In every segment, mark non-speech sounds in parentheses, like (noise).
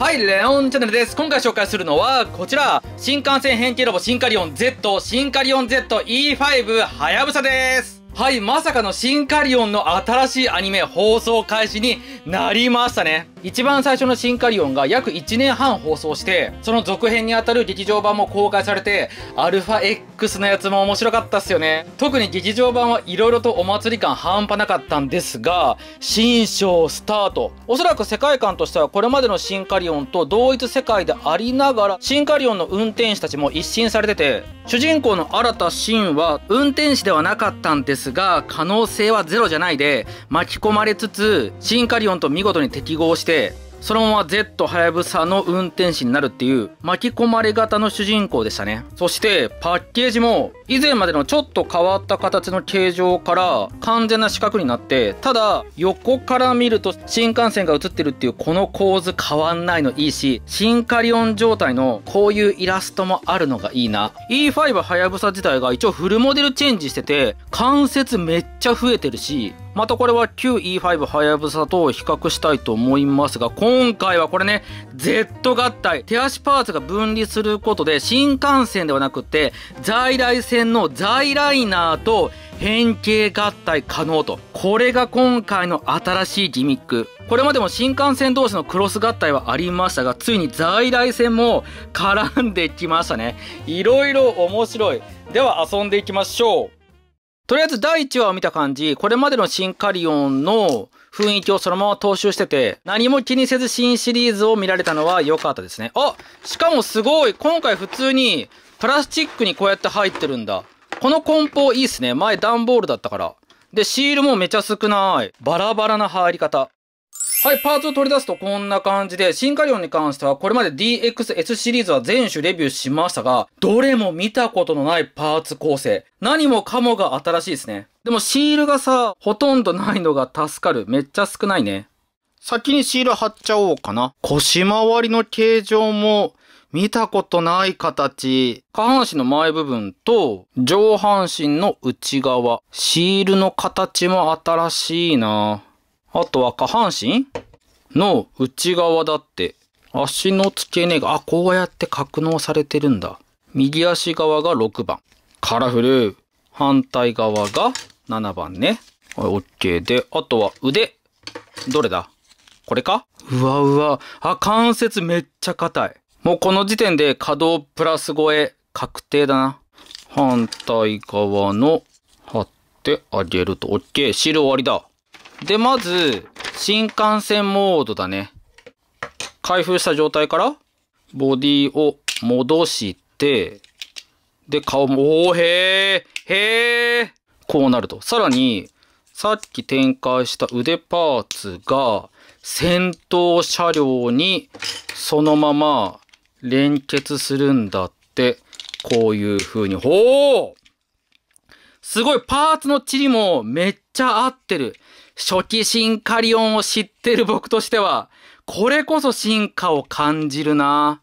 はい、レオンチャンネルです。今回紹介するのは、こちら、新幹線変形ロボシンカリオン Z、シンカリオン ZE5 はやぶさです。はい、まさかのシンカリオンの新しいアニメ放送開始になりましたね。一番最初のシンカリオンが約1年半放送して、その続編にあたる劇場版も公開されて、アルファ X のやつも面白かったっすよね。特に劇場版はいろいろとお祭り感半端なかったんですが、新章スタート。おそらく世界観としてはこれまでのシンカリオンと同一世界でありながら、シンカリオンの運転手たちも一新されてて、主人公の新田ンは運転手ではなかったんですですが、可能性はゼロじゃないで、巻き込まれつつ、シンカリオンと見事に適合して、そのまま Z はやぶさの運転士になるっていう巻き込まれ型の主人公でしたね。そしてパッケージも以前までのちょっと変わった形の形状から完全な四角になってただ横から見ると新幹線が映ってるっていうこの構図変わんないのいいしシンカリオン状態のこういうイラストもあるのがいいな E5 はやぶさ自体が一応フルモデルチェンジしてて関節めっちゃ増えてるしまたこれは旧 E5 はやぶさと比較したいと思いますが、今回はこれね、Z 合体、手足パーツが分離することで、新幹線ではなくて、在来線線の在イナーと変形合体可能と。これが今回の新しいギミック。これまでも新幹線同士のクロス合体はありましたが、ついに在来線も絡んできましたね。いろいろ面白い。では遊んでいきましょう。とりあえず第1話を見た感じ、これまでのシンカリオンの雰囲気をそのまま踏襲してて、何も気にせず新シリーズを見られたのは良かったですね。あしかもすごい今回普通にプラスチックにこうやって入ってるんだ。この梱包いいっすね。前段ボールだったから。で、シールもめちゃ少ない。バラバラな入り方。はい、パーツを取り出すとこんな感じで、進化量に関してはこれまで DXS シリーズは全種レビューしましたが、どれも見たことのないパーツ構成。何もかもが新しいですね。でもシールがさ、ほとんどないのが助かる。めっちゃ少ないね。先にシール貼っちゃおうかな。腰回りの形状も見たことない形。下半身の前部分と上半身の内側。シールの形も新しいなあとは下半身の内側だって。足の付け根が、あ、こうやって格納されてるんだ。右足側が6番。カラフル。反対側が7番ね。はい、OK で、あとは腕。どれだこれかうわうわ。あ、関節めっちゃ硬い。もうこの時点で可動プラス超え確定だな。反対側の貼ってあげると。OK。シール終わりだ。で、まず、新幹線モードだね。開封した状態からボディを戻して、で、顔も、おー、へー、へー、こうなると。さらに、さっき展開した腕パーツが、先頭車両にそのまま連結するんだって、こういう風に。ほーすごいパーツのチリもめっちゃ合ってる。初期進化オンを知ってる僕としては、これこそ進化を感じるな。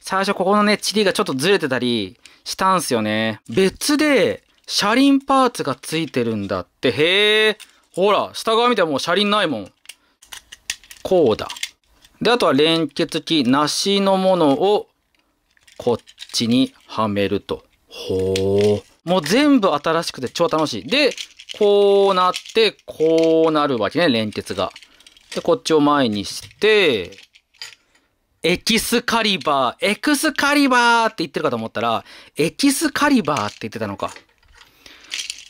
最初ここのね、チリがちょっとずれてたりしたんすよね。別で、車輪パーツがついてるんだって。へえ。ほら、下側見てもう車輪ないもん。こうだ。で、あとは連結器なしのものをこっちにはめると。ほう。もう全部新しくて超楽しい。で、こうなって、こうなるわけね、連結が。で、こっちを前にして、エキスカリバー、エクスカリバーって言ってるかと思ったら、エキスカリバーって言ってたのか。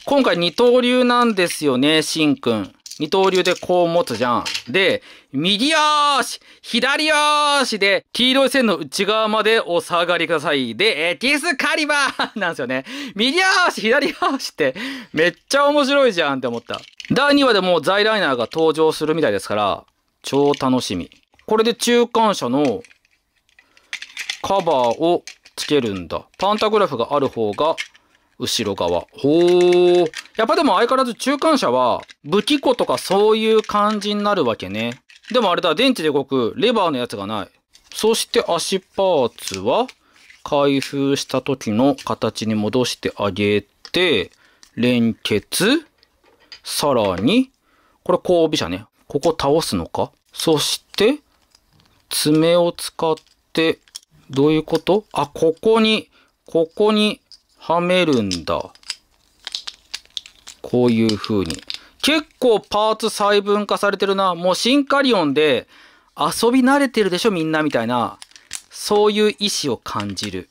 今回二刀流なんですよね、しんくん。二刀流でこう持つじゃん。で、右よし左よしで、黄色い線の内側までお下がりください。で、エキスカリバー (laughs) なんですよね。右足、左足って、めっちゃ面白いじゃんって思った。第2話でもザイライナーが登場するみたいですから、超楽しみ。これで中間車のカバーをつけるんだ。パンタグラフがある方が後ろ側。ほー。やっぱでも相変わらず中間車は、武器庫とかそういう感じになるわけね。でもあれだ、電池で動くレバーのやつがない。そして足パーツは、開封した時の形に戻してあげて、連結、さらに、これ交尾車ね。ここ倒すのかそして、爪を使って、どういうことあ、ここに、ここにはめるんだ。こういう風に。結構パーツ細分化されてるな。もうシンカリオンで遊び慣れてるでしょみんなみたいな。そういう意志を感じる。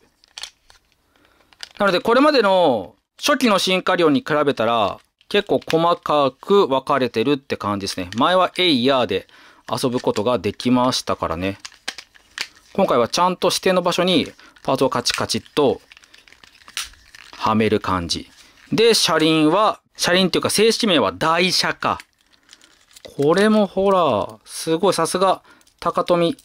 なのでこれまでの初期のシンカリオンに比べたら結構細かく分かれてるって感じですね。前はエイヤーで遊ぶことができましたからね。今回はちゃんと指定の場所にパーツをカチカチっとはめる感じ。で、車輪は、車輪っていうか正式名は台車か。これもほら、すごい、さすが、高富。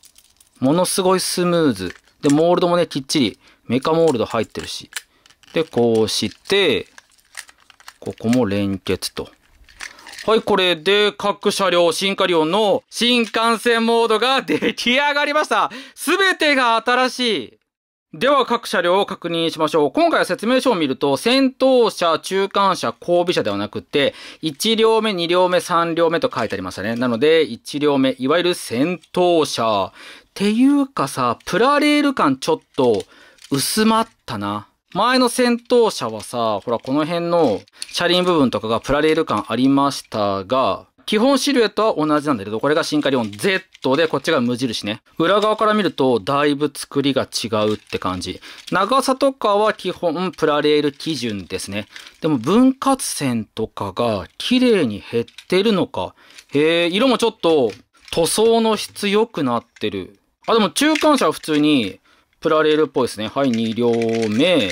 ものすごいスムーズ。で、モールドもね、きっちり、メカモールド入ってるし。で、こうして、ここも連結と。はい、これで各車両、新車両の新幹線モードが出来上がりました。すべてが新しい。では各車両を確認しましょう。今回は説明書を見ると、先頭車、中間車、後尾車ではなくて、1両目、2両目、3両目と書いてありましたね。なので、1両目、いわゆる先頭車。っていうかさ、プラレール感ちょっと薄まったな。前の先頭車はさ、ほらこの辺の車輪部分とかがプラレール感ありましたが、基本シルエットは同じなんだけど、これがシンカリオン Z で、こっちが無印ね。裏側から見ると、だいぶ作りが違うって感じ。長さとかは基本プラレール基準ですね。でも分割線とかが綺麗に減ってるのか。へえ、色もちょっと塗装の質良くなってる。あ、でも中間車は普通にプラレールっぽいですね。はい、2両目。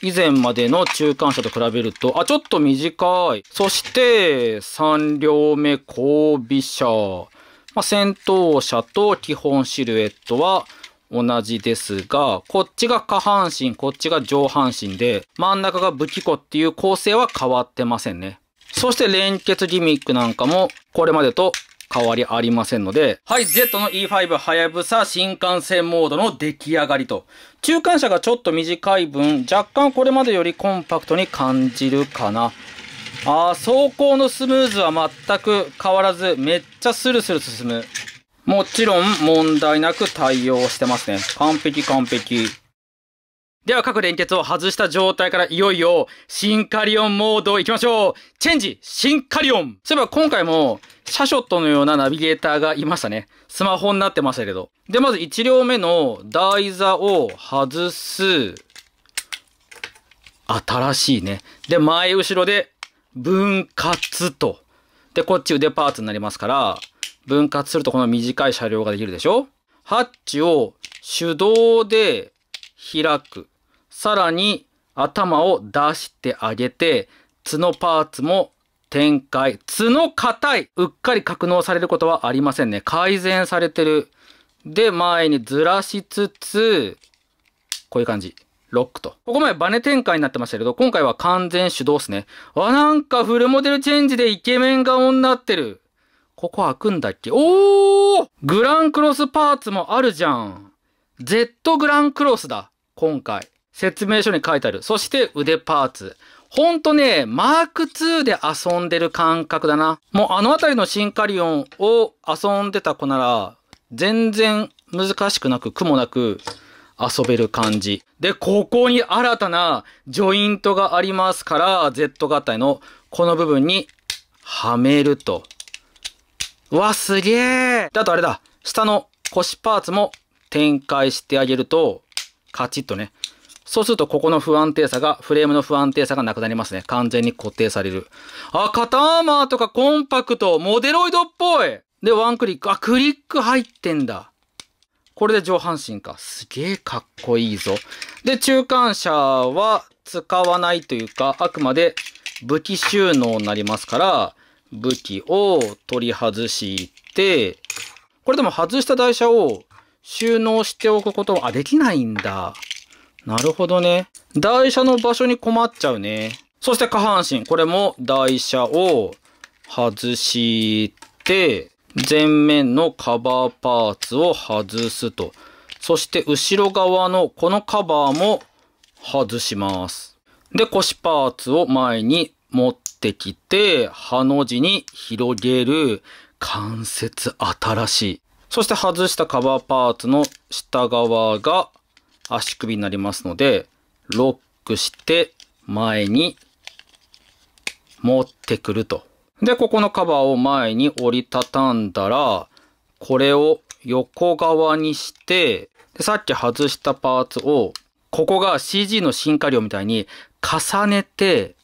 以前までの中間車と比べると、あ、ちょっと短い。そして、3両目後尾車。まあ、先頭車と基本シルエットは同じですが、こっちが下半身、こっちが上半身で、真ん中が武器庫っていう構成は変わってませんね。そして連結ギミックなんかも、これまでと変わりありませんので、はい、Z の E5 はやぶさ新幹線モードの出来上がりと。中間車がちょっと短い分、若干これまでよりコンパクトに感じるかな。ああ、走行のスムーズは全く変わらず、めっちゃスルスル進む。もちろん問題なく対応してますね。完璧完璧。では各連結を外した状態からいよいよ、シンカリオンモード行きましょうチェンジシンカリオンそういえば今回も、シャショットのようなナビゲーターがいましたね。スマホになってましたけど。で、まず1両目の台座を外す。新しいね。で、前後ろで、分割と。で、こっち腕パーツになりますから、分割するとこの短い車両ができるでしょハッチを手動で開く。さらに頭を出してあげて、角パーツも展開。角硬い。うっかり格納されることはありませんね。改善されてる。で、前にずらしつつ、こういう感じ。ロックと。ここまでバネ展開になってましたけど、今回は完全手動っすね。あ、なんかフルモデルチェンジでイケメン顔になってる。ここ開くんだっけおーグランクロスパーツもあるじゃん。Z グランクロスだ。今回。説明書に書いてある。そして腕パーツ。ほんとね、マーク2で遊んでる感覚だな。もうあの辺りのシンカリオンを遊んでた子なら、全然難しくなく、苦もなく遊べる感じ。で、ここに新たなジョイントがありますから、Z 型のこの部分にはめると。わ、すげえだあとあれだ。下の腰パーツも展開してあげると、カチッとね。そうすると、ここの不安定さが、フレームの不安定さがなくなりますね。完全に固定される。あ、肩アーマーとかコンパクト、モデロイドっぽいで、ワンクリック。あ、クリック入ってんだ。これで上半身か。すげえかっこいいぞ。で、中間車は使わないというか、あくまで武器収納になりますから、武器を取り外して、これでも外した台車を収納しておくことは、あ、できないんだ。なるほどね。台車の場所に困っちゃうね。そして下半身。これも台車を外して、前面のカバーパーツを外すと。そして後ろ側のこのカバーも外します。で、腰パーツを前に持ってきて、ハの字に広げる関節新しい。そして外したカバーパーツの下側が足首になりますので、ロックして前に持ってくると。で、ここのカバーを前に折りたたんだら、これを横側にして、でさっき外したパーツを、ここが CG の進化量みたいに重ねて、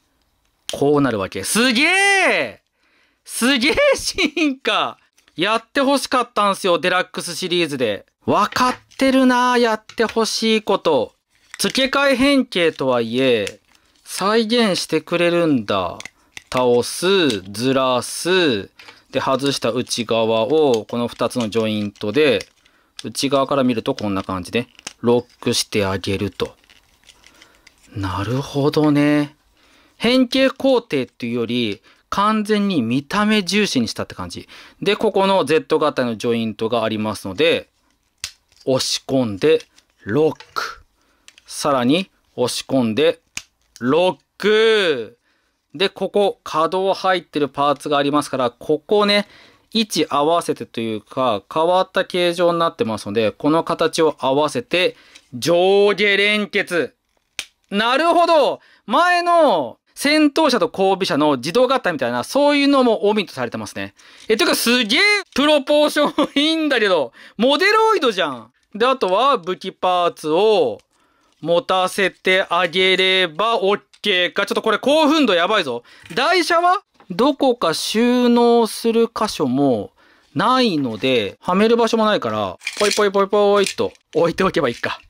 こうなるわけ。すげえすげえ進化やって欲しかったんすよ、デラックスシリーズで。わかってるなやって欲しいこと。付け替え変形とはいえ、再現してくれるんだ。倒す、ずらす、で、外した内側を、この2つのジョイントで、内側から見るとこんな感じで、ロックしてあげると。なるほどね。変形工程っていうより、完全に見た目重視にしたって感じ。で、ここの Z 型のジョイントがありますので、押し込んで、ロック。さらに、押し込んで、ロック。で、ここ、可動入ってるパーツがありますから、ここね、位置合わせてというか、変わった形状になってますので、この形を合わせて、上下連結。なるほど前の戦闘車と後尾車の自動合体みたいな、そういうのもオミトされてますね。え、てかすげえプロポーションいいんだけど、モデロイドじゃん。で、あとは武器パーツを持たせてあげれば OK か。ちょっとこれ興奮度やばいぞ。台車はどこか収納する箇所もないので、はめる場所もないから、ポイポイポイポイっと置いておけばいいか。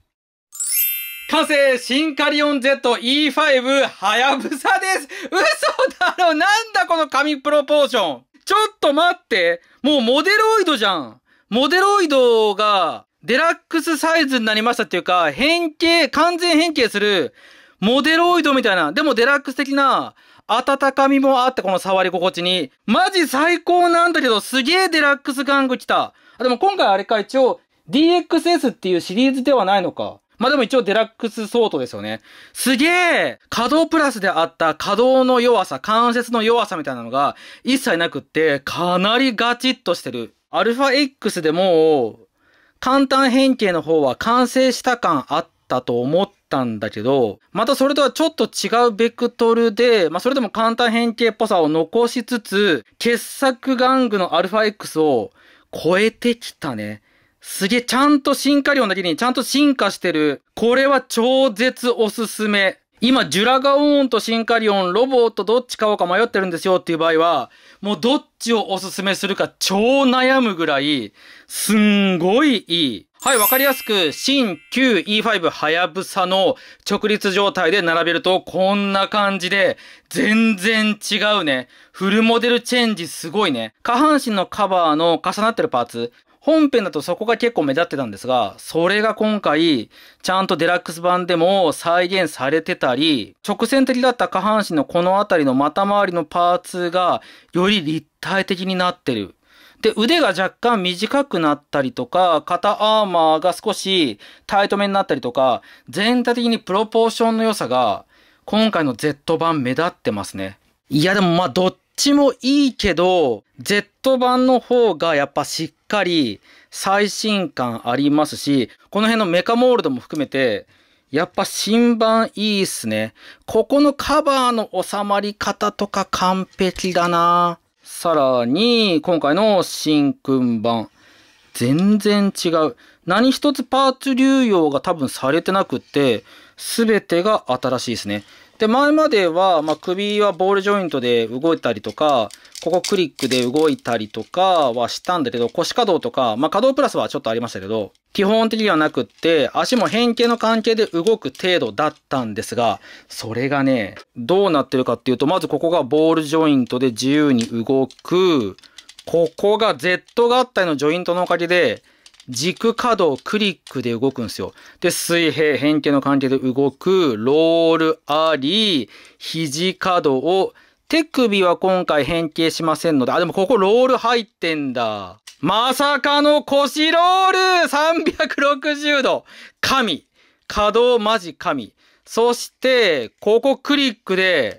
完成シンカリオン ZE5 はやぶさです嘘だろなんだこの紙プロポーションちょっと待ってもうモデロイドじゃんモデロイドがデラックスサイズになりましたっていうか、変形、完全変形する、モデロイドみたいな、でもデラックス的な、温かみもあって、この触り心地に。マジ最高なんだけど、すげえデラックス玩具来た。あ、でも今回あれか、一応、DXS っていうシリーズではないのか。まあでも一応デラックスソートですよね。すげえ稼働プラスであった稼働の弱さ、関節の弱さみたいなのが一切なくって、かなりガチッとしてる。アルファ X でも、簡単変形の方は完成した感あったと思ったんだけど、またそれとはちょっと違うベクトルで、まあそれでも簡単変形っぽさを残しつつ、傑作玩具のアルファ X を超えてきたね。すげえ、ちゃんと進化量だけに、ちゃんと進化してる。これは超絶おすすめ。今、ジュラガオーンとシンカリオン、ロボットどっち買おうか迷ってるんですよっていう場合は、もうどっちをおすすめするか超悩むぐらい、すんごいいい。はい、わかりやすく、新旧 E5 はやぶさの直立状態で並べると、こんな感じで、全然違うね。フルモデルチェンジすごいね。下半身のカバーの重なってるパーツ。本編だとそこが結構目立ってたんですが、それが今回、ちゃんとデラックス版でも再現されてたり、直線的だった下半身のこの辺りの股周りのパーツが、より立体的になってる。で、腕が若干短くなったりとか、肩アーマーが少しタイトめになったりとか、全体的にプロポーションの良さが、今回の Z 版目立ってますね。いやでもまあどっちもいいけど、Z 版の方がやっぱしっかり最新感ありますし、この辺のメカモールドも含めて、やっぱ新版いいっすね。ここのカバーの収まり方とか完璧だなさらに、今回の新君版。全然違う。何一つパーツ流用が多分されてなくって、すべてが新しいですね。で、前までは、まあ、首はボールジョイントで動いたりとか、ここクリックで動いたりとかはしたんだけど、腰稼働とか、まあ、稼働プラスはちょっとありましたけど、基本的にはなくって、足も変形の関係で動く程度だったんですが、それがね、どうなってるかっていうと、まずここがボールジョイントで自由に動く、ここが Z 合体のジョイントのおかげで、軸可動クリックで動くんですよ。で、水平、変形の関係で動く、ロールあり、肘可動を、手首は今回変形しませんので、あ、でもここロール入ってんだ。まさかの腰ロール !360 度神可動マジ神そして、ここクリックで、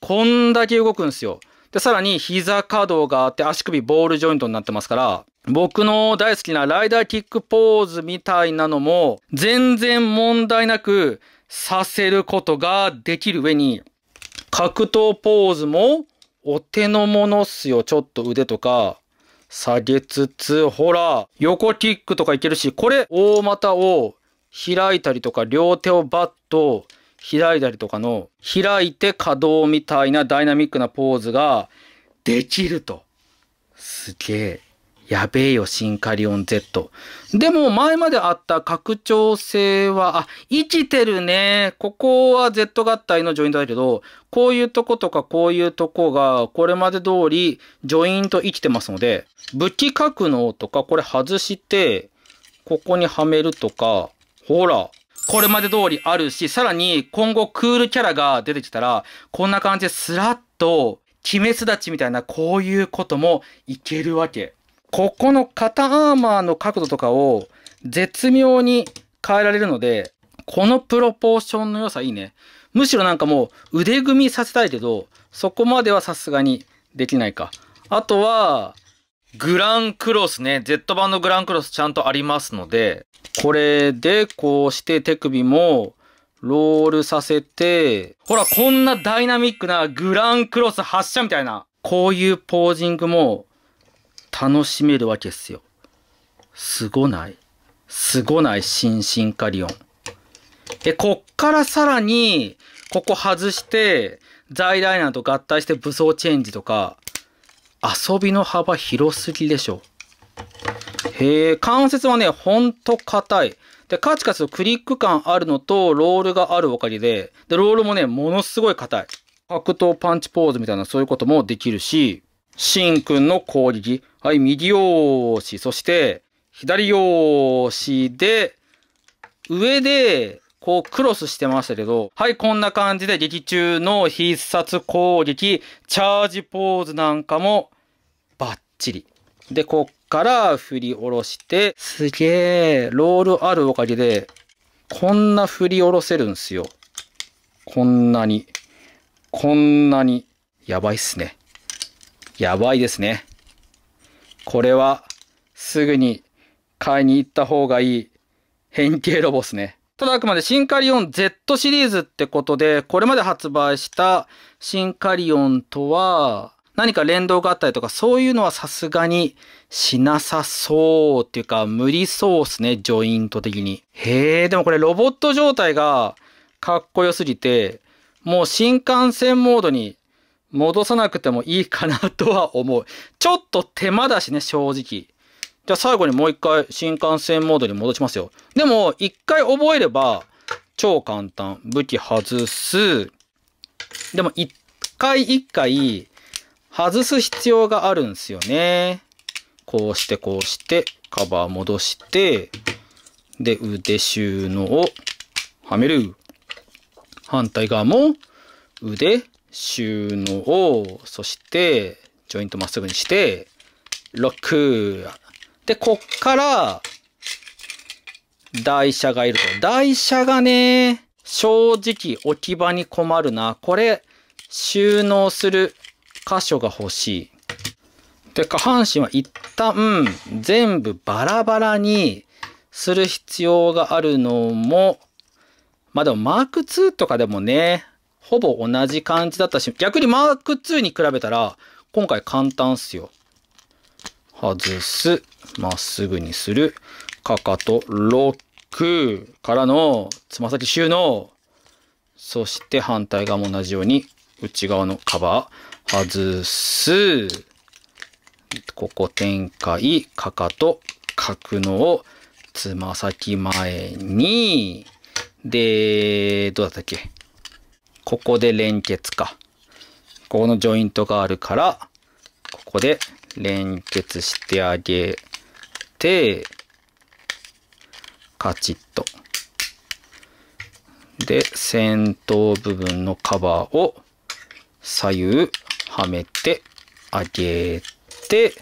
こんだけ動くんですよ。で、さらに膝可動があって足首ボールジョイントになってますから、僕の大好きなライダーキックポーズみたいなのも全然問題なくさせることができる上に、格闘ポーズもお手の物っすよ。ちょっと腕とか下げつつ、ほら、横キックとかいけるし、これ、大股を開いたりとか、両手をバッと開いたりとかの開いて可動みたいなダイナミックなポーズができると。すげえ。やべえよ、シンカリオン Z。でも前まであった拡張性は、あ、生きてるね。ここは Z 合体のジョイントだけど、こういうとことかこういうとこが、これまで通りジョイント生きてますので、武器格納とかこれ外して、ここにはめるとか、ほら、これまで通りあるし、さらに今後クールキャラが出てきたら、こんな感じでスラッと、鬼滅立ちみたいなこういうこともいけるわけ。ここの肩アーマーの角度とかを絶妙に変えられるので、このプロポーションの良さいいね。むしろなんかもう腕組みさせたいけど、そこまではさすがにできないか。あとは、グランクロスね。Z 版のグランクロスちゃんとありますので、これでこうして手首もロールさせて、ほら、こんなダイナミックなグランクロス発射みたいな、こういうポージングも楽しめるわけっすよ。すごない。すごない、新進化リオン。え、こっからさらに、ここ外して、在来難と合体して武装チェンジとか、遊びの幅広すぎでしょ。へえ、関節はね、ほんと硬い。で、カチカチとクリック感あるのと、ロールがあるおかげで、で、ロールもね、ものすごい硬い。格闘パンチポーズみたいな、そういうこともできるし、シンくんの攻撃。はい、右押し、そして、左押しで、上で、こうクロスしてましたけど、はい、こんな感じで劇中の必殺攻撃、チャージポーズなんかもバッチリ。で、こっから振り下ろして、すげえ、ロールあるおかげで、こんな振り下ろせるんすよ。こんなに。こんなに。やばいっすね。やばいですね。これは、すぐに買いに行った方がいい変形ロボっすね。ただあくまでシンカリオン Z シリーズってことで、これまで発売したシンカリオンとは何か連動があったりとか、そういうのはさすがにしなさそうっていうか、無理そうっすね、ジョイント的に。へえ、でもこれロボット状態がかっこよすぎて、もう新幹線モードに戻さなくてもいいかなとは思う。ちょっと手間だしね、正直。じゃあ最後にもう一回新幹線モードに戻しますよ。でも、一回覚えれば超簡単。武器外す。でも、一回一回外す必要があるんですよね。こうしてこうしてカバー戻してで腕収納をはめる。反対側も腕収納をそしてジョイントまっすぐにしてロック。でこっから台車がいると。台車がね、正直置き場に困るな。これ、収納する箇所が欲しい。で、下半身は一旦全部バラバラにする必要があるのも、まあでもマーク2とかでもね、ほぼ同じ感じだったし、逆にマーク2に比べたら、今回簡単っすよ。外す、まっすぐにする、かかとロックからのつま先収納、そして反対側も同じように内側のカバー、外す。ここ展開、かかと、角のを、つま先前に、で、どうだったっけここで連結か。ここのジョイントがあるから、ここで連結してあげて、カチッと。で、先頭部分のカバーを左右はめて、上げて、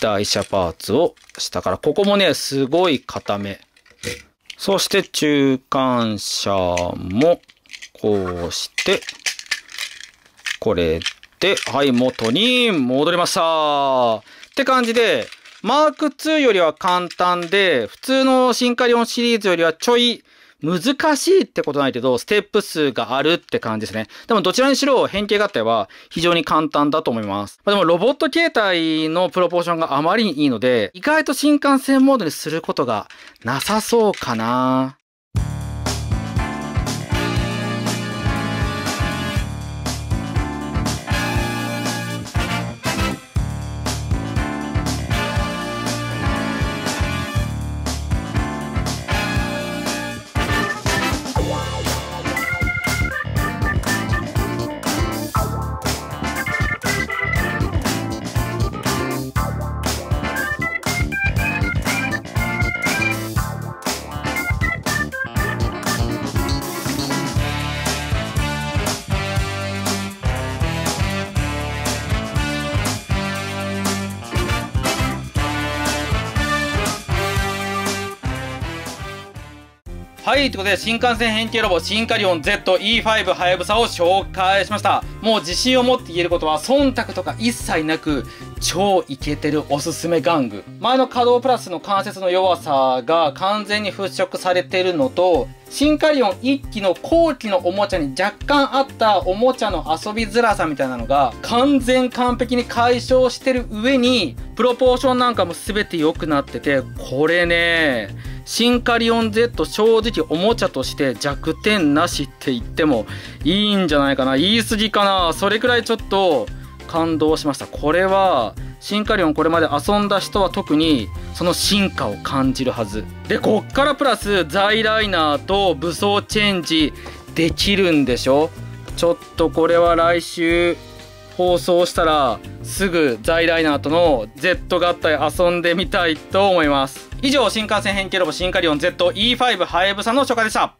台車パーツを下から、ここもね、すごい固め。そして中間車も、こうして、これで、はい、元に戻りました。って感じで、マーク2よりは簡単で、普通のシンカリオンシリーズよりはちょい難しいってことないけど、ステップ数があるって感じですね。でもどちらにしろ変形合体は非常に簡単だと思います。まあ、でもロボット形態のプロポーションがあまりにいいので、意外と新幹線モードにすることがなさそうかな。はい、ということで、新幹線変形ロボ、シンカリオン ZE5 はやぶさを紹介しました。もう自信を持って言えることは、忖度とか一切なく、超イケてるおすすめ玩具。前の稼働プラスの関節の弱さが完全に払拭されてるのと、シンカリオン1機の後期のおもちゃに若干あったおもちゃの遊びづらさみたいなのが完全完璧に解消してる上にプロポーションなんかも全て良くなっててこれねシンカリオン Z 正直おもちゃとして弱点なしって言ってもいいんじゃないかな言い過ぎかなそれくらいちょっと感動しましたこれはシンカリオンこれまで遊んだ人は特にその進化を感じるはずでこっからプラスザイライナーと武装チェンジできるんでしょちょっとこれは来週放送したらすぐ在来ナーとの Z 合体遊んでみたいと思います以上新幹線変形ロボシンカリオン ZE5 ハエブサの初夏でした